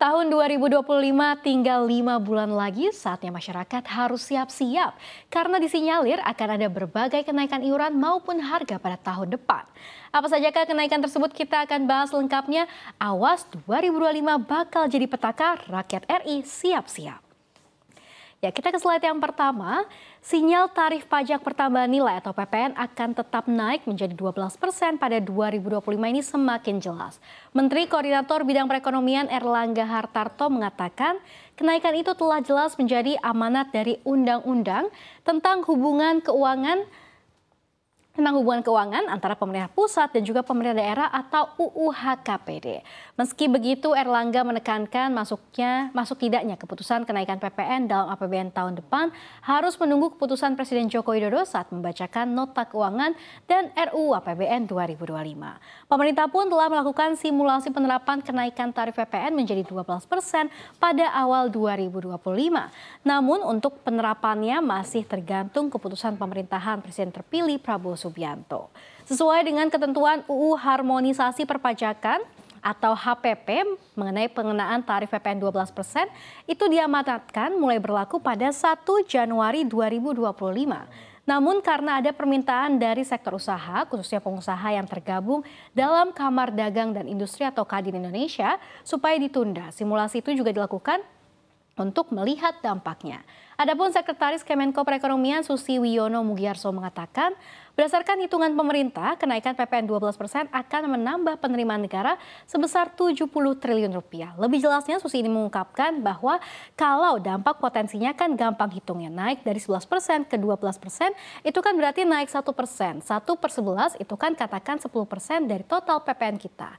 Tahun 2025 tinggal lima bulan lagi saatnya masyarakat harus siap-siap karena disinyalir akan ada berbagai kenaikan iuran maupun harga pada tahun depan. Apa sajakah kenaikan tersebut kita akan bahas lengkapnya. Awas 2025 bakal jadi petaka rakyat RI siap-siap. Ya, kita ke slide yang pertama. Sinyal tarif pajak pertambahan nilai atau PPN akan tetap naik menjadi 12 persen pada 2025 ini semakin jelas. Menteri Koordinator Bidang Perekonomian Erlangga Hartarto mengatakan kenaikan itu telah jelas menjadi amanat dari Undang-Undang tentang Hubungan Keuangan tentang hubungan keuangan antara pemerintah pusat dan juga pemerintah daerah atau UUHKPD. Meski begitu, Erlangga menekankan masuknya masuk tidaknya keputusan kenaikan PPN dalam APBN tahun depan harus menunggu keputusan Presiden Joko Widodo saat membacakan nota keuangan dan RUU APBN 2025. Pemerintah pun telah melakukan simulasi penerapan kenaikan tarif PPN menjadi 12 persen pada awal 2025. Namun untuk penerapannya masih tergantung keputusan pemerintahan Presiden terpilih Prabowo Subianto. Sesuai dengan ketentuan UU Harmonisasi Perpajakan atau HPP mengenai pengenaan tarif PPN 12 persen itu diamanatkan mulai berlaku pada 1 Januari 2025. Namun karena ada permintaan dari sektor usaha, khususnya pengusaha yang tergabung dalam Kamar Dagang dan Industri atau Kadin Indonesia, supaya ditunda, simulasi itu juga dilakukan untuk melihat dampaknya. Adapun Sekretaris Kemenko Perekonomian Susi Wiono Mugiarso mengatakan, berdasarkan hitungan pemerintah, kenaikan PPN 12 persen akan menambah penerimaan negara sebesar 70 triliun rupiah. Lebih jelasnya Susi ini mengungkapkan bahwa kalau dampak potensinya kan gampang hitungnya naik dari 11 persen ke 12 persen, itu kan berarti naik 1 persen. 1 per 11 itu kan katakan 10 persen dari total PPN kita.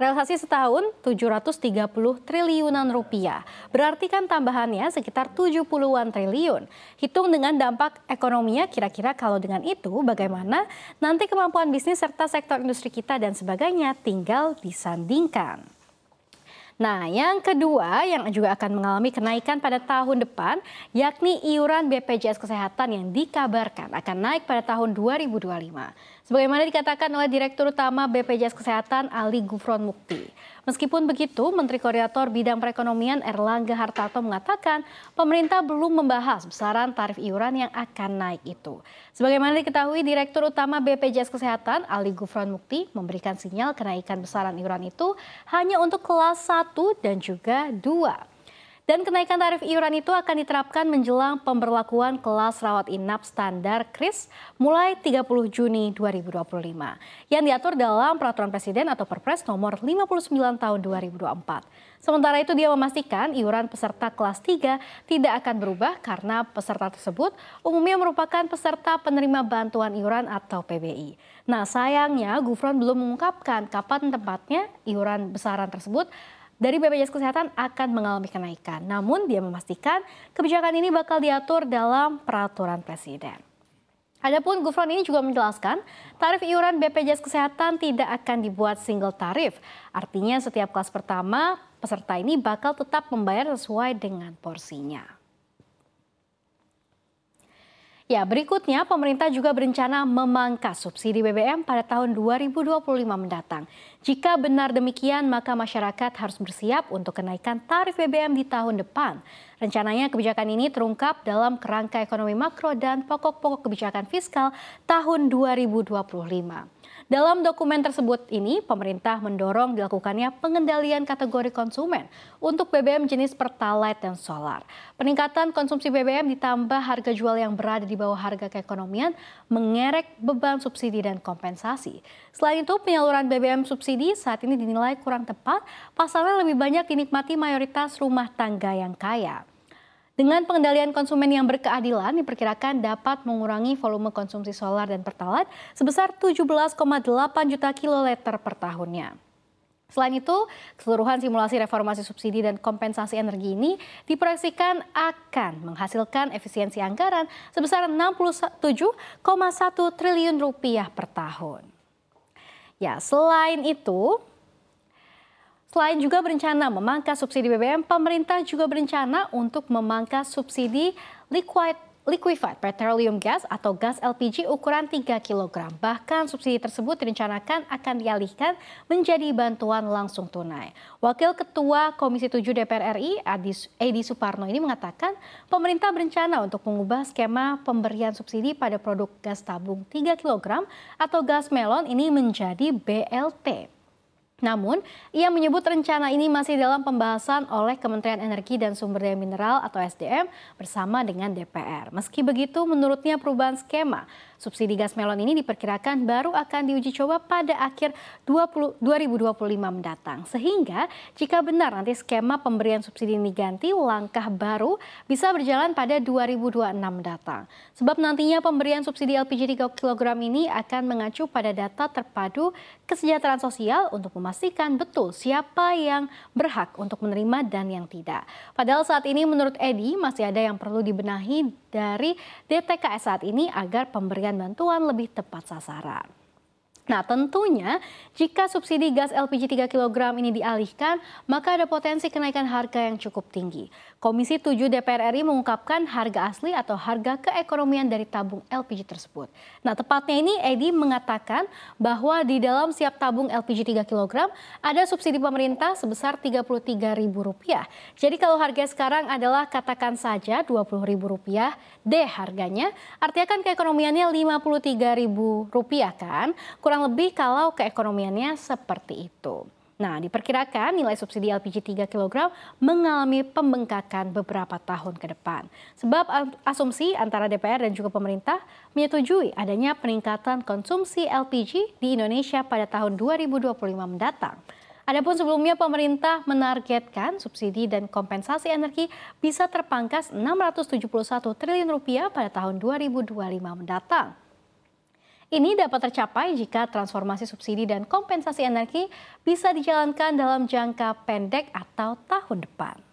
Realisasi setahun 730 triliunan rupiah. Berarti kan tambahannya sekitar 70-an triliun. Hitung dengan dampak ekonominya kira-kira kalau dengan itu bagaimana nanti kemampuan bisnis serta sektor industri kita dan sebagainya tinggal disandingkan. Nah, yang kedua yang juga akan mengalami kenaikan pada tahun depan yakni iuran BPJS Kesehatan yang dikabarkan akan naik pada tahun 2025. Sebagaimana dikatakan oleh Direktur Utama BPJS Kesehatan Ali Gufron Mukti. Meskipun begitu, Menteri Koordinator Bidang Perekonomian Erlangga Hartarto mengatakan pemerintah belum membahas besaran tarif iuran yang akan naik itu. Sebagaimana diketahui, Direktur Utama BPJS Kesehatan Ali Gufron Mukti memberikan sinyal kenaikan besaran iuran itu hanya untuk kelas 1 dan juga 2. Dan kenaikan tarif iuran itu akan diterapkan menjelang pemberlakuan kelas rawat inap standar KRIS mulai 30 Juni 2025 yang diatur dalam peraturan presiden atau Perpres nomor 59 tahun 2024. Sementara itu dia memastikan iuran peserta kelas 3 tidak akan berubah karena peserta tersebut umumnya merupakan peserta penerima bantuan iuran atau PBI. Nah sayangnya Gufron belum mengungkapkan kapan tempatnya iuran besaran tersebut dari BPJS Kesehatan akan mengalami kenaikan. Namun dia memastikan kebijakan ini bakal diatur dalam peraturan presiden. Adapun Gufron ini juga menjelaskan, tarif iuran BPJS Kesehatan tidak akan dibuat single tarif. Artinya setiap kelas pertama, peserta ini bakal tetap membayar sesuai dengan porsinya. Ya, berikutnya pemerintah juga berencana memangkas subsidi BBM pada tahun 2025 mendatang. Jika benar demikian, maka masyarakat harus bersiap untuk kenaikan tarif BBM di tahun depan. Rencananya kebijakan ini terungkap dalam kerangka ekonomi makro dan pokok-pokok kebijakan fiskal tahun 2025. Dalam dokumen tersebut ini, pemerintah mendorong dilakukannya pengendalian kategori konsumen untuk BBM jenis Pertalite dan Solar. Peningkatan konsumsi BBM ditambah harga jual yang berada di bawah harga keekonomian mengerek beban subsidi dan kompensasi. Selain itu, penyaluran BBM subsidi saat ini dinilai kurang tepat, pasalnya lebih banyak dinikmati mayoritas rumah tangga yang kaya. Dengan pengendalian konsumen yang berkeadilan diperkirakan dapat mengurangi volume konsumsi solar dan pertalite sebesar 17,8 juta kiloliter per tahunnya. Selain itu, keseluruhan simulasi reformasi subsidi dan kompensasi energi ini diproyeksikan akan menghasilkan efisiensi anggaran sebesar 67,1 triliun rupiah per tahun. Ya, selain itu, Selain juga berencana memangkas subsidi BBM, pemerintah juga berencana untuk memangkas subsidi liquid liquefied petroleum gas atau gas LPG ukuran 3 kg. Bahkan subsidi tersebut direncanakan akan dialihkan menjadi bantuan langsung tunai. Wakil Ketua Komisi 7 DPR RI, Edi Suparno ini mengatakan pemerintah berencana untuk mengubah skema pemberian subsidi pada produk gas tabung 3 kg atau gas melon ini menjadi BLT namun, ia menyebut rencana ini masih dalam pembahasan oleh Kementerian Energi dan Sumber Daya Mineral atau SDM bersama dengan DPR. Meski begitu, menurutnya perubahan skema subsidi gas melon ini diperkirakan baru akan diuji coba pada akhir 20, 2025 mendatang. Sehingga jika benar nanti skema pemberian subsidi ini ganti, langkah baru bisa berjalan pada 2026 mendatang. Sebab nantinya pemberian subsidi LPG 3 kg ini akan mengacu pada data terpadu kesejahteraan sosial untuk memastikan memastikan betul siapa yang berhak untuk menerima dan yang tidak. Padahal saat ini menurut Edi masih ada yang perlu dibenahi dari DTKS saat ini agar pemberian bantuan lebih tepat sasaran. Nah, tentunya jika subsidi gas LPG 3 kg ini dialihkan, maka ada potensi kenaikan harga yang cukup tinggi. Komisi 7 DPR RI mengungkapkan harga asli atau harga keekonomian dari tabung LPG tersebut. Nah, tepatnya ini Edi mengatakan bahwa di dalam siap tabung LPG 3 kg ada subsidi pemerintah sebesar Rp33.000. Jadi kalau harga sekarang adalah katakan saja Rp20.000 deh harganya, artinya kan keekonomiannya Rp53.000 kan? Kurang kurang lebih kalau keekonomiannya seperti itu. Nah, diperkirakan nilai subsidi LPG 3 kg mengalami pembengkakan beberapa tahun ke depan. Sebab asumsi antara DPR dan juga pemerintah menyetujui adanya peningkatan konsumsi LPG di Indonesia pada tahun 2025 mendatang. Adapun sebelumnya pemerintah menargetkan subsidi dan kompensasi energi bisa terpangkas 671 triliun rupiah pada tahun 2025 mendatang. Ini dapat tercapai jika transformasi subsidi dan kompensasi energi bisa dijalankan dalam jangka pendek atau tahun depan.